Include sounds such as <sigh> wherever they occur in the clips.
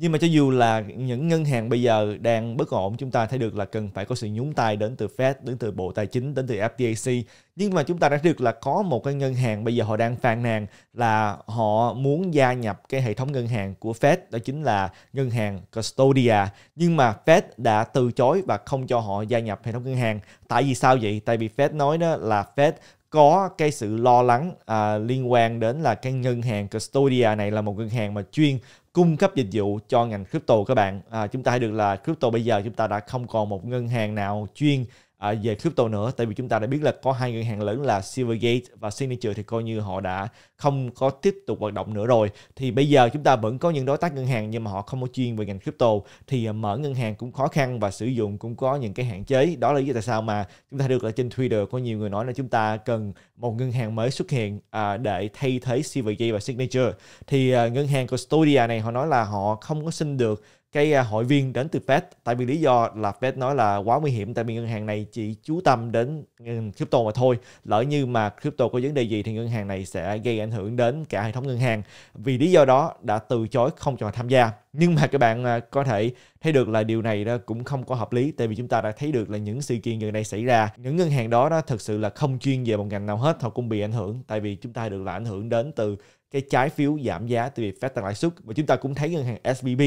nhưng mà cho dù là những ngân hàng bây giờ đang bất ổn chúng ta thấy được là cần phải có sự nhúng tay đến từ Fed đến từ Bộ Tài chính đến từ FDIC nhưng mà chúng ta đã được là có một cái ngân hàng bây giờ họ đang phàn nàn là họ muốn gia nhập cái hệ thống ngân hàng của Fed đó chính là ngân hàng Custodia nhưng mà Fed đã từ chối và không cho họ gia nhập hệ thống ngân hàng tại vì sao vậy tại vì Fed nói đó là Fed có cái sự lo lắng à, liên quan đến là cái ngân hàng Custodia này là một ngân hàng mà chuyên cung cấp dịch vụ cho ngành crypto các bạn à, chúng ta thấy được là crypto bây giờ chúng ta đã không còn một ngân hàng nào chuyên à, về crypto nữa tại vì chúng ta đã biết là có hai ngân hàng lớn là Silvergate và Signature thì coi như họ đã không có tiếp tục hoạt động nữa rồi thì bây giờ chúng ta vẫn có những đối tác ngân hàng nhưng mà họ không có chuyên về ngành crypto thì à, mở ngân hàng cũng khó khăn và sử dụng cũng có những cái hạn chế đó là lý do tại sao mà chúng ta được ở trên Twitter có nhiều người nói là chúng ta cần một ngân hàng mới xuất hiện à, để thay thế Silvergate và Signature thì à, ngân hàng Custodia này họ nói là họ không có xin được cái à, hội viên đến từ Fed tại vì lý do là Fed nói là quá nguy hiểm tại vì ngân hàng này chỉ chú tâm đến crypto mà thôi lỡ như mà crypto có vấn đề gì thì ngân hàng này sẽ gây ảnh hưởng đến cả hệ thống ngân hàng vì lý do đó đã từ chối không cho tham gia nhưng mà các bạn à, có thể thấy được là điều này cũng không có hợp lý tại vì chúng ta đã thấy được là những sự kiện gần đây xảy ra những ngân hàng đó đó thực sự là không chuyên về một ngành nào hết họ cũng bị ảnh hưởng tại vì chúng ta được là ảnh hưởng đến từ cái trái phiếu giảm giá từ việc Fed tăng lãi suất và chúng ta cũng thấy ngân hàng SBB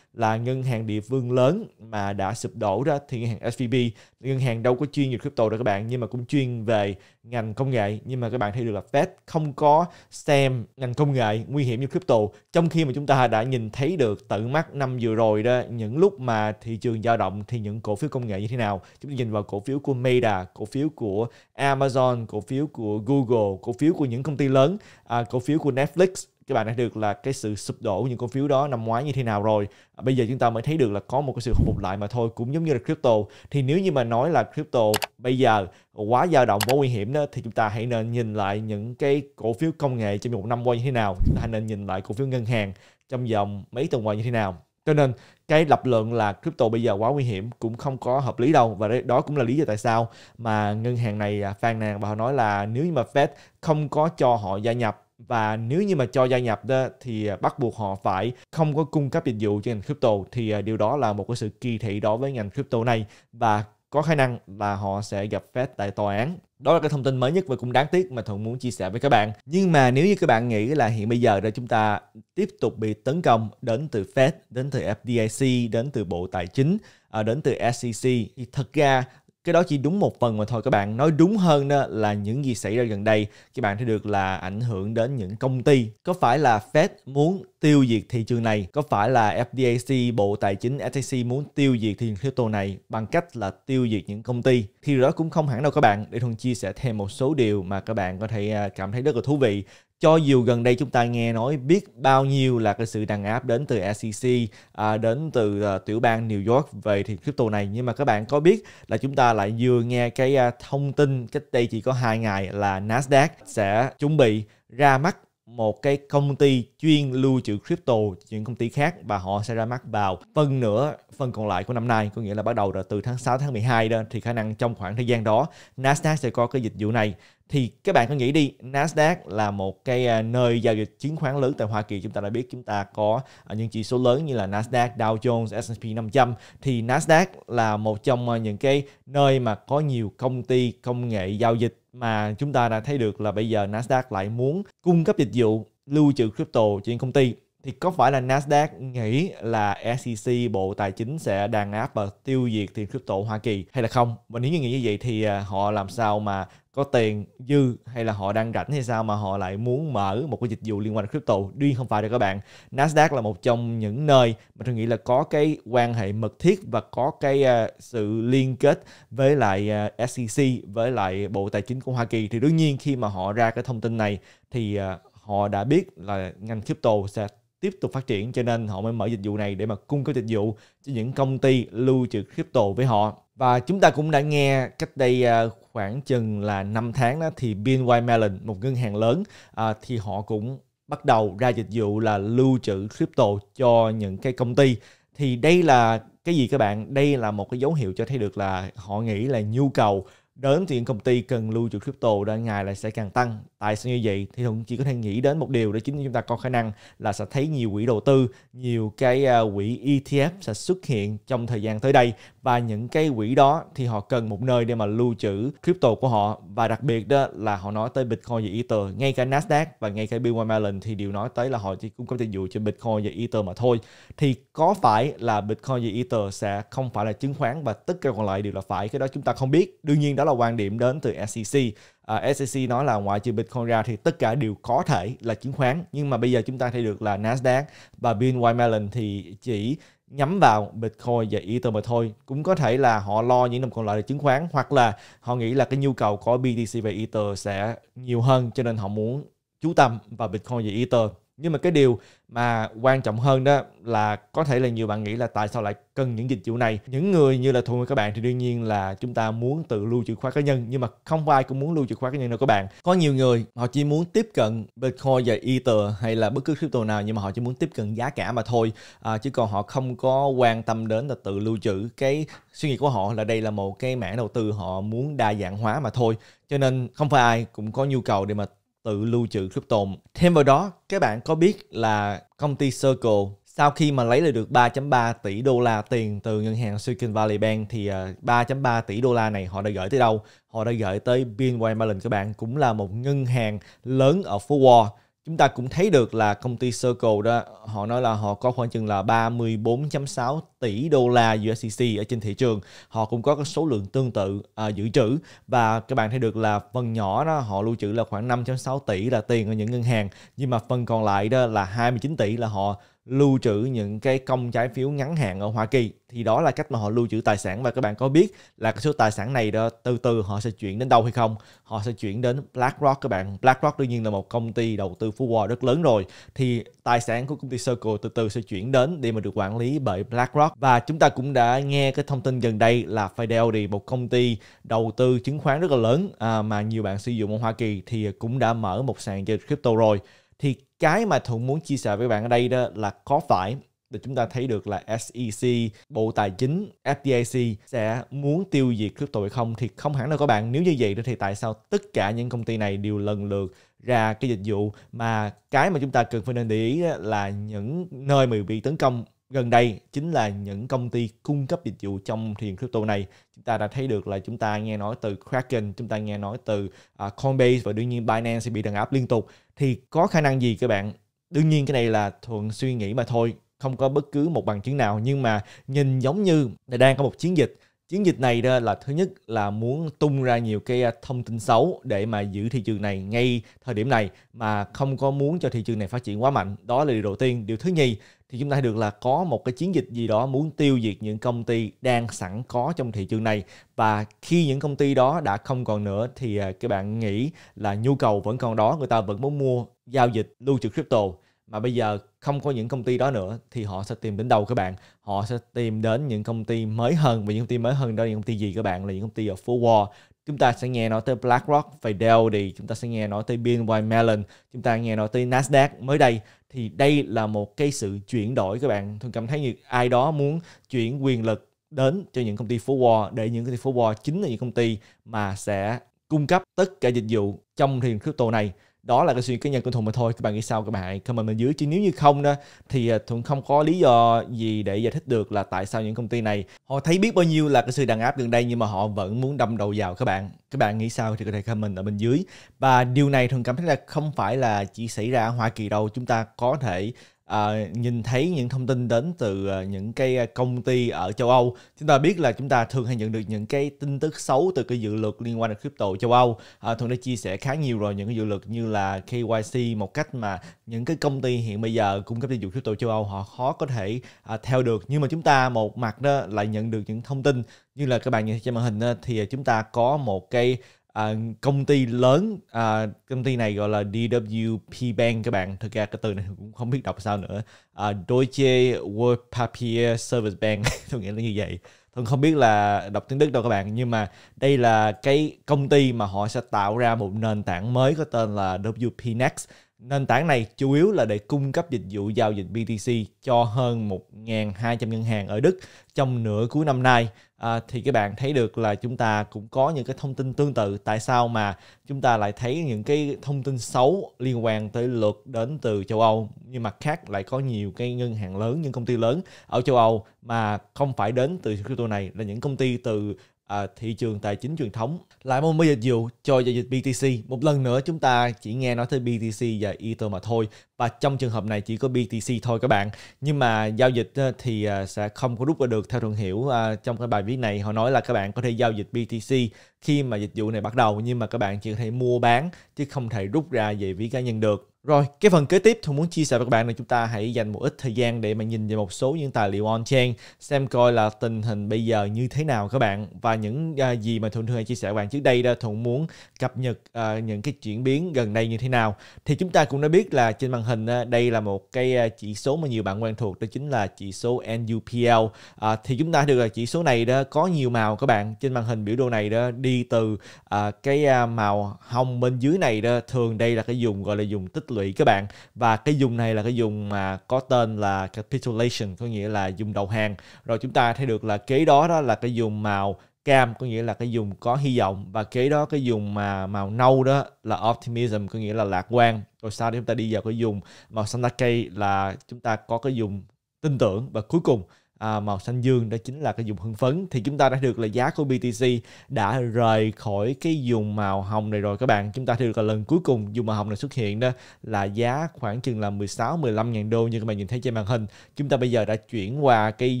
là ngân hàng địa phương lớn mà đã sụp đổ đó thì ngân hàng SVB ngân hàng đâu có chuyên về crypto đâu các bạn nhưng mà cũng chuyên về ngành công nghệ nhưng mà các bạn thấy được là Fed không có xem ngành công nghệ nguy hiểm như crypto trong khi mà chúng ta đã nhìn thấy được tận mắt năm vừa rồi đó những lúc mà thị trường dao động thì những cổ phiếu công nghệ như thế nào chúng ta nhìn vào cổ phiếu của Meta cổ phiếu của Amazon cổ phiếu của Google cổ phiếu của những công ty lớn à, cổ phiếu của Netflix các bạn đã được là cái sự sụp đổ của những cổ phiếu đó năm ngoái như thế nào rồi bây giờ chúng ta mới thấy được là có một cái sự phục lại mà thôi cũng giống như là crypto thì nếu như mà nói là crypto bây giờ quá dao động quá nguy hiểm đó thì chúng ta hãy nên nhìn lại những cái cổ phiếu công nghệ trong một năm qua như thế nào chúng ta hãy nên nhìn lại cổ phiếu ngân hàng trong vòng mấy tuần qua như thế nào cho nên cái lập luận là crypto bây giờ quá nguy hiểm cũng không có hợp lý đâu và đó cũng là lý do tại sao mà ngân hàng này à, phàn nàn và họ nói là nếu như mà Fed không có cho họ gia nhập và nếu như mà cho gia nhập đó, thì à, bắt buộc họ phải không có cung cấp dịch vụ cho ngành crypto thì à, điều đó là một cái sự kỳ thị đối với ngành crypto này và có khả năng là họ sẽ gặp Fed tại tòa án. Đó là cái thông tin mới nhất và cũng đáng tiếc mà Thuận muốn chia sẻ với các bạn. Nhưng mà nếu như các bạn nghĩ là hiện bây giờ để chúng ta tiếp tục bị tấn công đến từ Fed, đến từ FDIC, đến từ Bộ Tài chính, à, đến từ SEC thì thật ra cái đó chỉ đúng một phần mà thôi các bạn nói đúng hơn đó là những gì xảy ra gần đây các bạn thấy được là ảnh hưởng đến những công ty có phải là Fed muốn tiêu diệt thị trường này có phải là FDIC bộ tài chính SEC muốn tiêu diệt thị trường crypto này bằng cách là tiêu diệt những công ty thì đó cũng không hẳn đâu các bạn để thuần chia sẻ thêm một số điều mà các bạn có thể à, cảm thấy rất là thú vị cho dù gần đây chúng ta nghe nói biết bao nhiêu là cái sự đàn áp đến từ SEC à, đến từ à, tiểu bang New York về thì crypto này nhưng mà các bạn có biết là chúng ta lại vừa nghe cái à, thông tin cách đây chỉ có hai ngày là Nasdaq sẽ chuẩn bị ra mắt một cái công ty chuyên lưu trữ crypto những công ty khác và họ sẽ ra mắt vào phần nữa phần còn lại của năm nay có nghĩa là bắt đầu từ tháng 6 tháng 12 đó thì khả năng trong khoảng thời gian đó Nasdaq sẽ có cái dịch vụ này thì các bạn có nghĩ đi Nasdaq là một cái à, nơi giao dịch chứng khoán lớn tại Hoa Kỳ chúng ta đã biết chúng ta có à, những chỉ số lớn như là Nasdaq, Dow Jones, S&P 500 thì Nasdaq là một trong à, những cái nơi mà có nhiều công ty công nghệ giao dịch mà chúng ta đã thấy được là bây giờ Nasdaq lại muốn cung cấp dịch vụ lưu trữ crypto cho những công ty thì có phải là Nasdaq nghĩ là SEC Bộ Tài chính sẽ đàn áp và tiêu diệt tiền crypto Hoa Kỳ hay là không? Và nếu như nghĩ như vậy thì à, họ làm sao mà có tiền dư hay là họ đang rảnh hay sao mà họ lại muốn mở một cái dịch vụ liên quan đến crypto đương không phải rồi các bạn Nasdaq là một trong những nơi mà tôi nghĩ là có cái quan hệ mật thiết và có cái à, sự liên kết với lại à, SEC với lại Bộ Tài chính của Hoa Kỳ thì đương nhiên khi mà họ ra cái thông tin này thì họ đã biết là ngành crypto sẽ tiếp tục phát triển cho nên họ mới mở dịch vụ này để mà cung cấp dịch vụ cho những công ty lưu trữ crypto với họ. Và chúng ta cũng đã nghe cách đây à, khoảng chừng là 5 tháng đó thì BNY Mellon, một ngân hàng lớn à, thì họ cũng bắt đầu ra dịch vụ là lưu trữ crypto cho những cái công ty. Thì đây là cái gì các bạn? Đây là một cái dấu hiệu cho thấy được là họ nghĩ là nhu cầu đến thì những công ty cần lưu trữ crypto đang ngày là sẽ càng tăng Tại sao như vậy thì thuận chỉ có thể nghĩ đến một điều đó chính là chúng ta có khả năng là sẽ thấy nhiều quỹ đầu tư nhiều cái à, quỹ ETF sẽ xuất hiện trong thời gian tới đây và những cái quỹ đó thì họ cần một nơi để mà lưu trữ crypto của họ và đặc biệt đó là họ nói tới Bitcoin và Ether ngay cả Nasdaq và ngay cả Bill Mellon thì đều nói tới là họ chỉ cung cấp dịch vụ cho Bitcoin và Ether mà thôi thì có phải là Bitcoin và Ether sẽ không phải là chứng khoán và tất cả còn lại đều là phải cái đó chúng ta không biết đương nhiên đó là quan điểm đến từ SEC uh, à, SEC nói là ngoại trừ Bitcoin ra thì tất cả đều có thể là chứng khoán nhưng mà bây giờ chúng ta thấy được là Nasdaq và BNY Mellon thì chỉ nhắm vào Bitcoin và Ether mà thôi. Cũng có thể là họ lo những đồng còn lại là chứng khoán hoặc là họ nghĩ là cái nhu cầu của BTC và Ether sẽ nhiều hơn cho nên họ muốn chú tâm vào Bitcoin và Ether nhưng mà cái điều mà quan trọng hơn đó là có thể là nhiều bạn nghĩ là tại sao lại cần những dịch vụ này những người như là thuộc các bạn thì đương nhiên là chúng ta muốn tự lưu chìa khóa cá nhân nhưng mà không ai cũng muốn lưu chìa khóa cá nhân đâu các bạn có nhiều người họ chỉ muốn tiếp cận bitcoin và ether hay là bất cứ crypto nào nhưng mà họ chỉ muốn tiếp cận giá cả mà thôi à, chứ còn họ không có quan tâm đến là tự lưu trữ cái suy nghĩ của họ là đây là một cái mảng đầu tư họ muốn đa dạng hóa mà thôi cho nên không phải ai cũng có nhu cầu để mà tự lưu trữ crypto. Thêm vào đó, các bạn có biết là công ty Circle sau khi mà lấy lại được 3.3 tỷ đô la tiền từ ngân hàng Silicon Valley Bank thì 3.3 ờ, tỷ đô la này họ đã gửi tới đâu? Họ đã gửi tới BNY Mellon các bạn cũng là một ngân hàng lớn ở phú Wall chúng ta cũng thấy được là công ty Circle đó họ nói là họ có khoảng chừng là 34.6 tỷ đô la USDC ở trên thị trường họ cũng có cái số lượng tương tự à, dự trữ và các bạn thấy được là phần nhỏ đó họ lưu trữ là khoảng 5.6 tỷ là tiền ở những ngân hàng nhưng mà phần còn lại đó là 29 tỷ là họ lưu trữ những cái công trái phiếu ngắn hạn ở Hoa Kỳ thì đó là cách mà họ lưu trữ tài sản và các bạn có biết là cái số tài sản này đó từ từ họ sẽ chuyển đến đâu hay không họ sẽ chuyển đến BlackRock các bạn BlackRock đương nhiên là một công ty đầu tư phú quốc rất lớn rồi thì tài sản của công ty Circle từ từ sẽ chuyển đến để mà được quản lý bởi BlackRock và chúng ta cũng đã nghe cái thông tin gần đây là Fidelity một công ty đầu tư chứng khoán rất là lớn à, mà nhiều bạn sử dụng ở Hoa Kỳ thì cũng đã mở một sàn chơi crypto rồi thì cái mà Thuận muốn chia sẻ với bạn ở đây đó là có phải để chúng ta thấy được là SEC, Bộ Tài chính, FDIC sẽ muốn tiêu diệt crypto hay không thì không hẳn là các bạn nếu như vậy thì tại sao tất cả những công ty này đều lần lượt ra cái dịch vụ mà cái mà chúng ta cần phải nên để ý là những nơi mà bị tấn công gần đây chính là những công ty cung cấp dịch vụ trong thị trường crypto này ta đã thấy được là chúng ta nghe nói từ Kraken, chúng ta nghe nói từ uh, Coinbase và đương nhiên Binance sẽ bị đàn áp liên tục. Thì có khả năng gì các bạn? Đương nhiên cái này là thuận suy nghĩ mà thôi, không có bất cứ một bằng chứng nào nhưng mà nhìn giống như đang có một chiến dịch chiến dịch này đó là thứ nhất là muốn tung ra nhiều cái à, thông tin xấu để mà giữ thị trường này ngay thời điểm này mà không có muốn cho thị trường này phát triển quá mạnh đó là điều đầu tiên điều thứ nhì thì chúng ta được là có một cái chiến dịch gì đó muốn tiêu diệt những công ty đang sẵn có trong thị trường này và khi những công ty đó đã không còn nữa thì à, các bạn nghĩ là nhu cầu vẫn còn đó người ta vẫn muốn mua giao dịch lưu trữ crypto mà bây giờ không có những công ty đó nữa thì họ sẽ tìm đến đâu các bạn họ sẽ tìm đến những công ty mới hơn và những công ty mới hơn đó là những công ty gì các bạn là những công ty ở phố Wall chúng ta sẽ nghe nói tới BlackRock, Fidel thì chúng ta sẽ nghe nói tới BNY Mellon, chúng ta nghe nói tới Nasdaq mới đây thì đây là một cái sự chuyển đổi các bạn. Tôi cảm thấy như ai đó muốn chuyển quyền lực đến cho những công ty phố Wall để những công ty phố Wall chính là những công ty mà sẽ cung cấp tất cả dịch vụ trong thị trường crypto này đó là cái suy nghĩ cá nhân của Thuận mà thôi các bạn nghĩ sao các bạn hãy comment bên dưới chứ nếu như không đó thì à, Thuận không có lý do gì để giải thích được là tại sao những công ty này họ thấy biết bao nhiêu là cái sự đàn áp gần đây nhưng mà họ vẫn muốn đâm đầu vào các bạn các bạn nghĩ sao thì có thể comment ở bên dưới và điều này thường cảm thấy là không phải là chỉ xảy ra ở Hoa Kỳ đâu chúng ta có thể uh, nhìn thấy những thông tin đến từ uh, những cái ờ, công ty ở châu Âu. Chúng ta biết là chúng ta thường hay nhận được những cái tin tức xấu từ cái dự luật liên quan đến crypto châu Âu. Uh, thường đã chia sẻ khá nhiều rồi những cái dự luật như là KYC một cách mà những cái công ty hiện bây giờ cung cấp dịch vụ crypto châu Âu họ khó có thể uh, theo được. Nhưng mà chúng ta một mặt đó lại nhận được những thông tin như là các bạn nhìn trên màn hình đó, thì chúng ta có một cái à, công ty lớn à, công ty này gọi là DWP Bank các bạn thực ra cái từ này cũng không biết đọc sao nữa à, Deutsche Wertpapier Service Bank <laughs> tôi nghĩ là như vậy tôi không biết là đọc tiếng Đức đâu các bạn nhưng mà đây là cái công ty mà họ sẽ tạo ra một nền tảng mới có tên là WP Next Nền tảng này chủ yếu là để cung cấp dịch vụ giao dịch BTC cho hơn 1.200 ngân hàng ở Đức trong nửa cuối năm nay. À, thì các bạn thấy được là chúng ta cũng có những cái thông tin tương tự. Tại sao mà chúng ta lại thấy những cái thông tin xấu liên quan tới luật đến từ châu Âu nhưng mặt khác lại có nhiều cái ngân hàng lớn, những công ty lớn ở châu Âu mà không phải đến từ crypto này là những công ty từ à, thị trường tài chính truyền thống lại một giao dịch vụ cho giao dịch BTC một lần nữa chúng ta chỉ nghe nói tới BTC và Ether mà thôi và trong trường hợp này chỉ có BTC thôi các bạn nhưng mà giao dịch ờ, thì ờ, sẽ không có rút ra được theo thường hiểu à, trong cái bài viết này họ nói là các bạn có thể giao dịch BTC khi mà dịch vụ này bắt đầu nhưng mà các bạn chỉ có thể mua bán chứ không thể rút ra về ví cá nhân được rồi, cái phần kế tiếp tôi muốn chia sẻ với các bạn là chúng ta hãy dành một ít thời gian để mà nhìn về một số những tài liệu on-chain xem coi là tình hình bây giờ như thế nào các bạn và những uh, gì mà Thuận thường hay chia sẻ với bạn trước đây đó Thuận muốn cập nhật uh, những cái chuyển biến gần đây như thế nào. Thì chúng ta cũng đã biết là trên màn hình uh, đây là một cái chỉ số mà nhiều bạn quen thuộc đó chính là chỉ số NUPL. Uh, thì chúng ta được là chỉ số này đó có nhiều màu các bạn. Trên màn hình biểu đồ này đó đi từ uh, cái uh, màu hồng bên dưới này đó thường đây là cái dùng gọi là dùng tích lũy lụy các bạn và cái dùng này là cái dùng mà có tên là capitulation có nghĩa là dùng đầu hàng rồi chúng ta thấy được là kế đó đó là cái dùng màu cam có nghĩa là cái dùng có hy vọng và kế đó cái dùng mà màu nâu đó là optimism có nghĩa là lạc quan rồi sau đó chúng ta đi vào cái dùng màu xanh lá cây là chúng ta có cái dùng tin tưởng và cuối cùng à, màu xanh dương đó chính là cái dùng hưng phấn thì chúng ta đã được là giá của BTC đã rời khỏi cái vùng màu hồng này rồi các bạn chúng ta được là lần cuối cùng dùng màu hồng này xuất hiện đó là giá khoảng chừng là 16 15 ngàn đô như các bạn nhìn thấy trên màn hình chúng ta bây giờ đã chuyển qua cái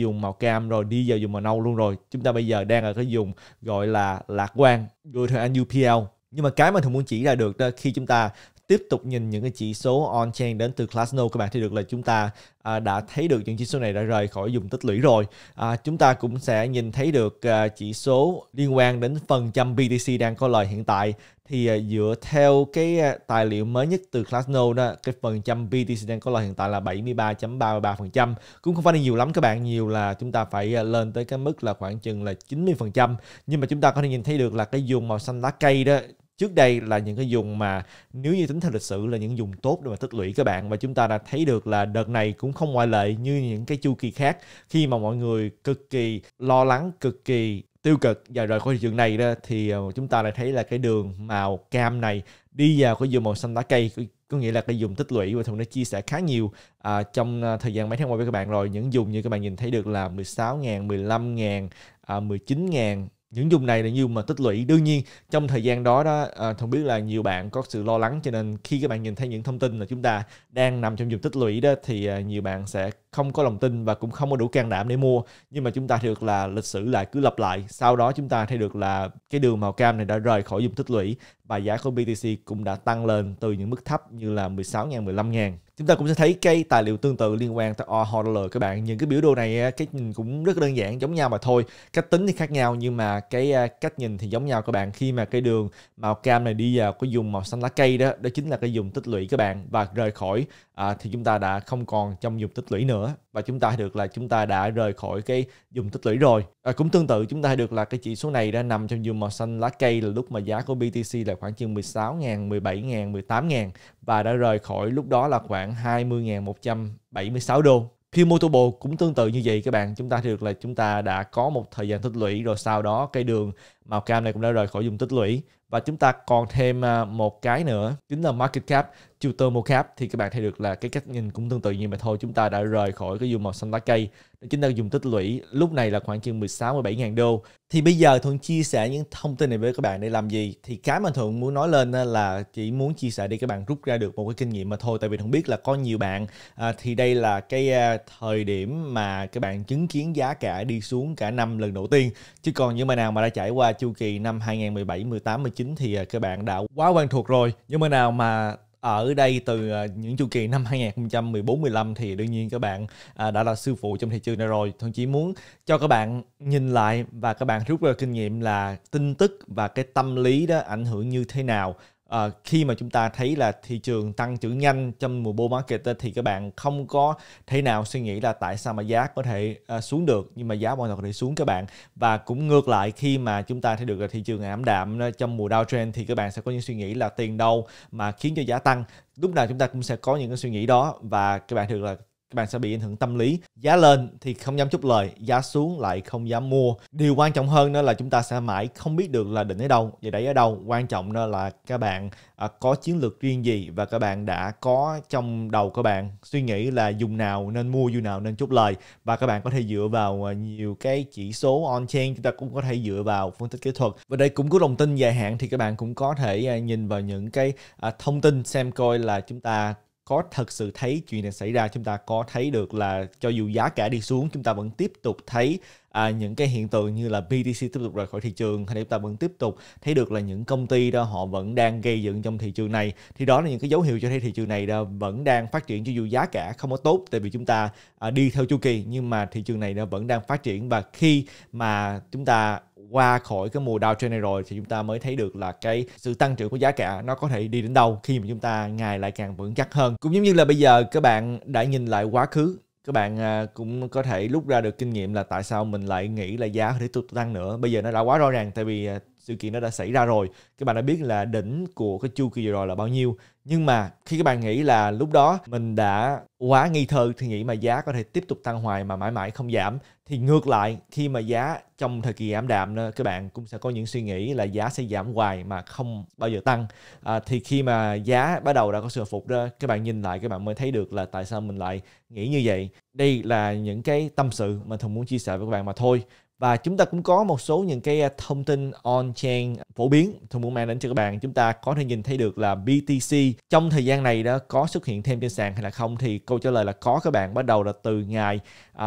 vùng màu cam rồi đi vào vùng màu nâu luôn rồi chúng ta bây giờ đang ở cái vùng gọi là lạc quan theo anh UPL nhưng mà cái mà thường muốn chỉ ra được đó khi chúng ta tiếp tục nhìn những cái chỉ số on-chain đến từ Classnode các bạn thấy được là chúng ta à, đã thấy được những chỉ số này đã rời khỏi dùng tích lũy rồi. À, chúng ta cũng sẽ nhìn thấy được à, chỉ số liên quan đến phần trăm BTC đang có lời hiện tại thì à, dựa theo cái à, tài liệu mới nhất từ Classnode đó, cái phần trăm BTC đang có lời hiện tại là 73.33%. Cũng không phải là nhiều lắm các bạn, nhiều là chúng ta phải à, lên tới cái mức là khoảng chừng là 90%. Nhưng mà chúng ta có thể nhìn thấy được là cái vùng màu xanh lá cây đó trước đây là những cái dùng mà nếu như tính theo lịch sử là những dùng tốt để mà tích lũy các bạn và chúng ta đã thấy được là đợt này cũng không ngoại lệ như những cái chu kỳ khác khi mà mọi người cực kỳ lo lắng cực kỳ tiêu cực và rời khỏi thị trường này đó thì ờ, chúng ta lại thấy là cái đường màu cam này đi vào cái vùng màu xanh lá cây có nghĩa là cái dùng tích lũy và thường đã chia sẻ khá nhiều à, trong ờ, thời gian mấy tháng qua với các bạn rồi những dùng như các bạn nhìn thấy được là 16 000 15 000 à, 19 ngàn những dung này là nhiều mà tích lũy đương nhiên trong thời gian đó đó à, ờ, thông biết là nhiều bạn có sự lo lắng cho nên khi các bạn nhìn thấy những thông tin là chúng ta đang nằm trong vùng tích lũy đó thì à, nhiều bạn sẽ không có lòng tin và cũng không có đủ can đảm để mua nhưng mà chúng ta thấy được là lịch sử lại cứ lặp lại sau đó chúng ta thấy được là cái đường màu cam này đã rời khỏi vùng tích lũy và giá của BTC cũng đã tăng lên từ những mức thấp như là 16.000 15.000 chúng ta cũng sẽ thấy cái tài liệu tương tự liên quan tới order các bạn những cái biểu đồ này cái nhìn cũng rất đơn giản giống nhau mà thôi cách tính thì khác nhau nhưng mà cái à, cách nhìn thì giống nhau các bạn khi mà cái đường màu cam này đi vào cái dùng màu xanh lá cây đó đó chính là cái dùng tích lũy các bạn và rời khỏi à, thì chúng ta đã không còn trong dùng tích lũy nữa và chúng ta được là chúng ta đã rời khỏi cái dùng tích lũy rồi à, cũng tương tự chúng ta được là cái chỉ số này đã nằm trong vùng màu xanh lá cây là lúc mà giá của BTC là khoảng chừng 16.000, 17.000, 18.000 và đã rời khỏi lúc đó là khoảng 20.176 đô Kimotobo cũng tương tự như vậy các bạn chúng ta được là chúng ta đã có một thời gian tích lũy rồi sau đó cái đường màu cam này cũng đã rời khỏi dùng tích lũy và chúng ta còn thêm à, một cái nữa chính là market cap Tutor Mocap thì các bạn thấy được là cái cách nhìn cũng tương tự như vậy thôi chúng ta đã rời khỏi cái dùng màu xanh lá cây chúng ta dùng tích lũy lúc này là khoảng chừng 16 17 ngàn đô thì bây giờ Thuận chia sẻ những thông tin này với các bạn để làm gì thì cái mà Thuận muốn nói lên là chỉ muốn chia sẻ để các bạn rút ra được một cái kinh nghiệm mà thôi tại vì Thuận biết là có nhiều bạn à, thì đây là cái à, thời điểm mà các bạn chứng kiến giá cả đi xuống cả năm lần đầu tiên chứ còn những bạn nào mà đã trải qua chu kỳ năm 2017 18 19 thì à, các bạn đã quá quen thuộc rồi nhưng mà nào mà ở đây từ à, những chu kỳ năm 2014 15 thì đương nhiên các bạn à, đã là sư phụ trong thị trường này rồi tôi chỉ muốn cho các bạn nhìn lại và các bạn rút ra kinh nghiệm là tin tức và cái tâm lý đó ảnh hưởng như thế nào à, khi mà chúng ta thấy là thị trường tăng trưởng nhanh trong mùa bull market thì các bạn không có thể nào suy nghĩ là tại sao mà giá có thể à, xuống được nhưng mà giá bao giờ có thể xuống các bạn và cũng ngược lại khi mà chúng ta thấy được là thị trường ảm đạm ờ, trong mùa downtrend thì các bạn sẽ có những suy nghĩ là tiền đâu mà khiến cho giá tăng lúc nào chúng ta cũng sẽ có những cái suy nghĩ đó và các bạn thường là các bạn sẽ bị ảnh hưởng tâm lý giá lên thì không dám chúc lời giá xuống lại không dám mua điều quan trọng hơn nữa là chúng ta sẽ mãi không biết được là định ở đâu và đẩy ở đâu quan trọng nữa là các bạn à, có chiến lược riêng gì và các bạn đã có trong đầu các bạn suy nghĩ là dùng nào nên mua dù nào nên chốt lời và các bạn có thể dựa vào à, nhiều cái chỉ số on chain chúng ta cũng có thể dựa vào phân tích kỹ thuật và đây cũng có lòng tin dài hạn thì các bạn cũng có thể à, nhìn vào những cái thông tin xem coi là chúng ta có thật sự thấy chuyện này xảy ra chúng ta có thấy được là cho dù giá cả đi xuống chúng ta vẫn tiếp tục thấy à, những cái hiện tượng như là BTC tiếp tục rời khỏi thị trường hay là chúng ta vẫn tiếp tục thấy được là những công ty đó họ vẫn đang gây dựng trong thị trường này thì đó là những cái dấu hiệu cho thấy thị trường này đó vẫn đang phát triển cho dù giá cả không có tốt tại vì chúng ta à, đi theo chu kỳ nhưng mà thị trường này nó vẫn đang phát triển và khi mà chúng ta qua khỏi cái mùa downtrend này rồi thì chúng ta mới thấy được là cái sự tăng trưởng của giá cả nó có thể đi đến đâu khi mà chúng ta ngày lại càng vững chắc hơn cũng giống như là bây giờ các bạn đã nhìn lại quá khứ các bạn à, cũng có thể rút ra được kinh nghiệm là tại sao mình lại nghĩ là giá để tôi tăng nữa bây giờ nó đã quá rõ ràng tại vì à, sự kiện nó đã xảy ra rồi các bạn đã biết là đỉnh của cái chu kỳ vừa rồi là bao nhiêu nhưng mà khi các bạn nghĩ là lúc đó mình đã quá nghi thơ thì nghĩ mà giá có thể tiếp tục tăng hoài mà mãi mãi không giảm thì ngược lại khi mà giá trong thời kỳ ảm đạm đó, các bạn cũng sẽ có những suy nghĩ là giá sẽ giảm hoài mà không bao giờ tăng à, thì khi mà giá bắt đầu đã có sự phục đó các bạn nhìn lại các bạn mới thấy được là tại sao mình lại nghĩ như vậy đây là những cái tâm sự mà thường muốn chia sẻ với các bạn mà thôi và chúng ta cũng có một số những cái à, thông tin on-chain phổ biến tôi muốn mang đến cho các bạn chúng ta có thể nhìn thấy được là BTC trong thời gian này đó có xuất hiện thêm trên sàn hay là không thì câu trả lời là có các bạn bắt đầu là từ ngày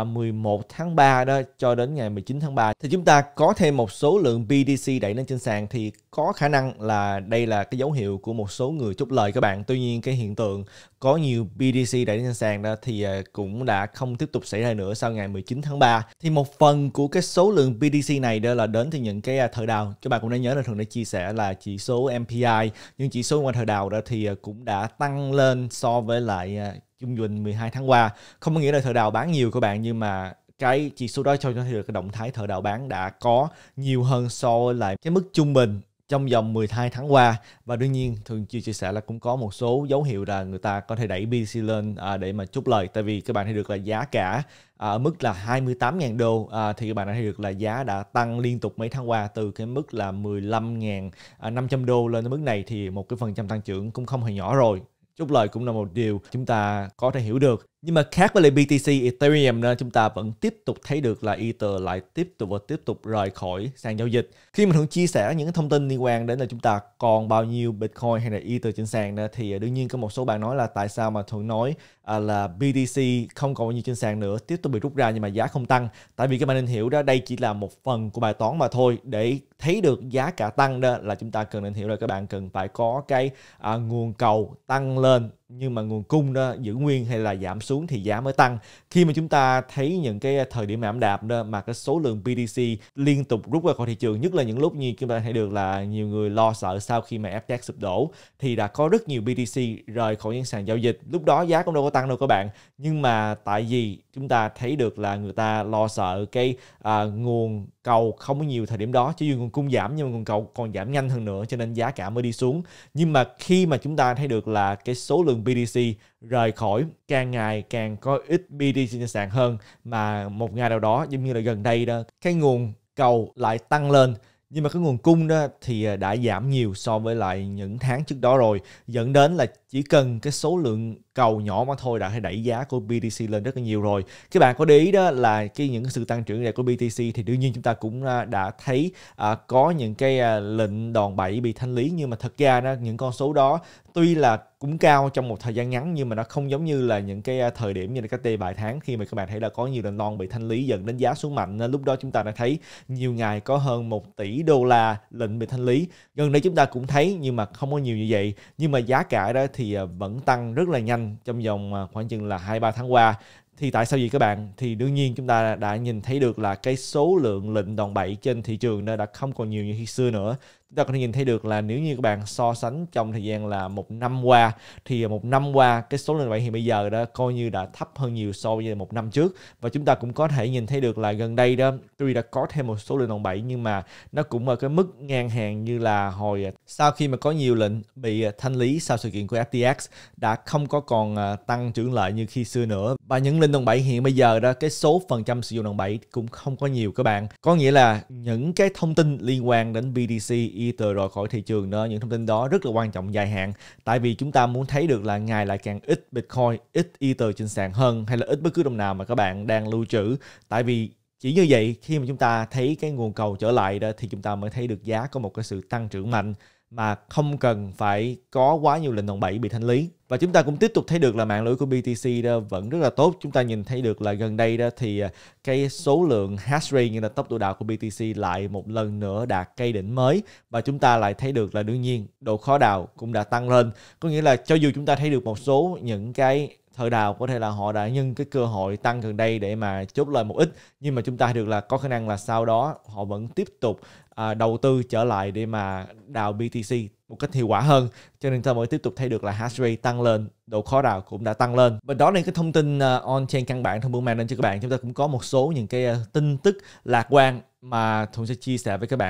11 à, tháng 3 đó cho đến ngày 19 tháng 3 thì chúng ta có thêm một số lượng BTC đẩy lên trên sàn thì có khả năng là đây là cái dấu hiệu của một số người chốt lời các bạn tuy nhiên cái hiện tượng có nhiều BDC đẩy lên sàn đó thì à, cũng đã không tiếp tục xảy ra nữa sau ngày 19 tháng 3 thì một phần của cái số lượng BDC này đó là đến từ những cái à, thời đào các bạn cũng đã nhớ là thường đã chia sẻ là chỉ số MPI nhưng chỉ số ngoài thời đào đó thì à, cũng đã tăng lên so với lại trung bình 12 tháng qua không có nghĩa là thời đào bán nhiều các bạn nhưng mà cái chỉ số đó cho thấy được cái động thái thợ đào bán đã có nhiều hơn so với lại cái mức trung bình trong vòng 12 tháng qua và đương nhiên thường chưa chia sẻ là cũng có một số dấu hiệu là người ta có thể đẩy BTC lên à, để mà chốt lời tại vì các bạn thấy được là giá cả à, ở mức là 28.000 đô à, thì các bạn đã thấy được là giá đã tăng liên tục mấy tháng qua từ cái mức là 15.500 à, đô lên tới mức này thì một cái phần trăm tăng trưởng cũng không hề nhỏ rồi chốt lời cũng là một điều chúng ta có thể hiểu được nhưng mà khác với lại BTC Ethereum nên chúng ta vẫn tiếp tục thấy được là Ether lại tiếp tục và tiếp tục rời khỏi sàn giao dịch. Khi mình thường chia sẻ những thông tin liên quan đến là chúng ta còn bao nhiêu Bitcoin hay là Ether trên sàn nữa thì à, đương nhiên có một số bạn nói là tại sao mà thường nói à, là BTC không còn bao nhiêu trên sàn nữa tiếp tục bị rút ra nhưng mà giá không tăng. Tại vì các bạn nên hiểu đó đây chỉ là một phần của bài toán mà thôi để thấy được giá cả tăng đó là chúng ta cần nên hiểu là các bạn cần phải có cái à, nguồn cầu tăng lên nhưng mà nguồn cung đó giữ nguyên hay là giảm xuống thì giá mới tăng. Khi mà chúng ta thấy những cái thời điểm ảm đạm đó mà cái số lượng BTC liên tục rút ra khỏi thị trường, nhất là những lúc như chúng ta thấy được là nhiều người lo sợ sau khi mà FTX sụp đổ thì đã có rất nhiều BTC rời khỏi những sàn giao dịch. Lúc đó giá cũng đâu có tăng đâu các bạn. Nhưng mà tại vì chúng ta thấy được là người ta lo sợ cái à, nguồn cầu không có nhiều thời điểm đó chỉ dù nguồn cung giảm nhưng mà nguồn cầu còn giảm nhanh hơn nữa cho nên giá cả mới đi xuống nhưng mà khi mà chúng ta thấy được là cái số lượng BDC rời khỏi càng ngày càng có ít BDC trên sàn hơn mà một ngày nào đó giống như là gần đây đó cái nguồn cầu lại tăng lên nhưng mà cái nguồn cung đó thì à, đã giảm nhiều so với lại những tháng trước đó rồi dẫn đến là chỉ cần cái số lượng cầu nhỏ mà thôi đã thể đẩy giá của BTC lên rất là nhiều rồi các bạn có để ý đó là cái những sự tăng trưởng này của BTC thì đương nhiên chúng ta cũng à, đã thấy à, có những cái à, lệnh đòn bẩy bị thanh lý nhưng mà thật ra đó, những con số đó tuy là cũng cao trong một thời gian ngắn nhưng mà nó không giống như là những cái thời điểm như là cách đây vài tháng khi mà các bạn thấy là có nhiều lệnh long bị thanh lý dần đến giá xuống mạnh nên lúc đó chúng ta đã thấy nhiều ngày có hơn 1 tỷ đô la lệnh bị thanh lý gần đây chúng ta cũng thấy nhưng mà không có nhiều như vậy nhưng mà giá cả đó thì à, vẫn tăng rất là nhanh trong vòng à, khoảng chừng là 2-3 tháng qua thì tại sao vậy các bạn thì đương nhiên chúng ta đã nhìn thấy được là cái số lượng lệnh đòn bẩy trên thị trường đã không còn nhiều như khi xưa nữa chúng ta có thể nhìn thấy được là nếu như các bạn so sánh trong thời gian là một năm qua thì một năm qua cái số lượng vậy thì bây giờ đó coi như đã thấp hơn nhiều so với một năm trước và chúng ta cũng có thể nhìn thấy được là gần đây đó tuy đã có thêm một số lượng đồng bảy nhưng mà nó cũng ở cái mức ngang hàng như là hồi à, sau khi mà có nhiều lệnh bị à, thanh lý sau sự kiện của FTX đã không có còn à, tăng trưởng lợi như khi xưa nữa và những linh đồng bảy hiện bây giờ đó cái số phần trăm sử dụng đồng bảy cũng không có nhiều các bạn có nghĩa là những cái thông tin liên quan đến BTC ETH rời khỏi thị trường đó những thông tin đó rất là quan trọng dài hạn tại vì chúng ta muốn thấy được là ngày lại càng ít Bitcoin ít ether trên sàn hơn hay là ít bất cứ đồng nào mà các bạn đang lưu trữ tại vì chỉ như vậy khi mà chúng ta thấy cái nguồn cầu trở lại đó thì chúng ta mới thấy được giá có một cái sự tăng trưởng mạnh mà không cần phải có quá nhiều lệnh đồng bẩy bị thanh lý và chúng ta cũng tiếp tục thấy được là mạng lưới của BTC đó vẫn rất là tốt chúng ta nhìn thấy được là gần đây đó thì à, cái số lượng hash rate như là tốc độ đạo của BTC lại một lần nữa đạt cây đỉnh mới và chúng ta lại thấy được là đương nhiên độ khó đào cũng đã tăng lên có nghĩa là cho dù chúng ta thấy được một số những cái thợ đào có thể là họ đã nhân cái cơ hội tăng gần đây để mà chốt lời một ít nhưng mà chúng ta được là có khả năng là sau đó họ vẫn tiếp tục à, đầu tư trở lại để mà đào BTC một cách hiệu quả hơn cho nên ta mới tiếp tục thấy được là hash rate tăng lên độ khó đào cũng đã tăng lên và đó là cái thông tin uh, on chain căn bản thông bữa mang đến cho các bạn chúng ta cũng có một số những cái uh, tin tức lạc quan mà thuận sẽ chia sẻ với các bạn